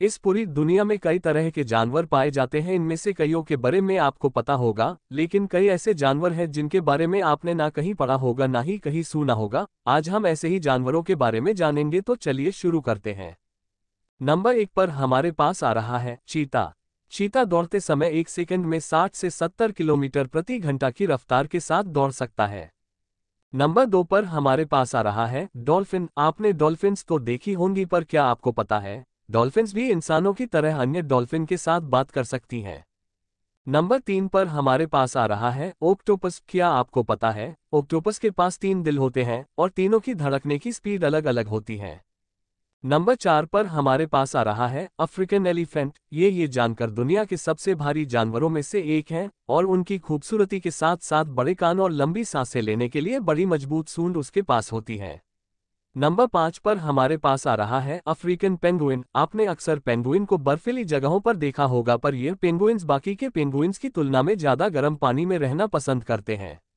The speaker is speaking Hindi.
इस पूरी दुनिया में कई तरह के जानवर पाए जाते हैं इनमें से कईयों के बारे में आपको पता होगा लेकिन कई ऐसे जानवर हैं जिनके बारे में आपने ना कहीं पढ़ा होगा ना ही कहीं सुना होगा आज हम ऐसे ही जानवरों के बारे में जानेंगे तो चलिए शुरू करते हैं नंबर एक पर हमारे पास आ रहा है चीता चीता दौड़ते समय एक सेकेंड में साठ से सत्तर किलोमीटर प्रति घंटा की रफ्तार के साथ दौड़ सकता है नंबर दो पर हमारे पास आ रहा है डॉल्फिन आपने डॉल्फिन्स तो देखी होंगी पर क्या आपको पता है डॉल्फिन्स भी इंसानों की तरह अन्य डॉल्फिन के साथ बात कर सकती हैं नंबर तीन पर हमारे पास आ रहा है ओक्टोपस क्या आपको पता है ओक्टोपस के पास तीन दिल होते हैं और तीनों की धड़कने की स्पीड अलग अलग होती है नंबर चार पर हमारे पास आ रहा है अफ्रीकन एलिफेंट ये ये जानकर दुनिया के सबसे भारी जानवरों में से एक है और उनकी खूबसूरती के साथ साथ बड़े कान और लंबी सांसें लेने के लिए बड़ी मजबूत सूंड उसके पास होती है नंबर पाँच पर हमारे पास आ रहा है अफ्रीकन पेंगुइन आपने अक्सर पेंगुइन को बर्फीली जगहों पर देखा होगा पर ये पेंगुइन्स बाकी के पेंगुइन्स की तुलना में ज्यादा गर्म पानी में रहना पसंद करते हैं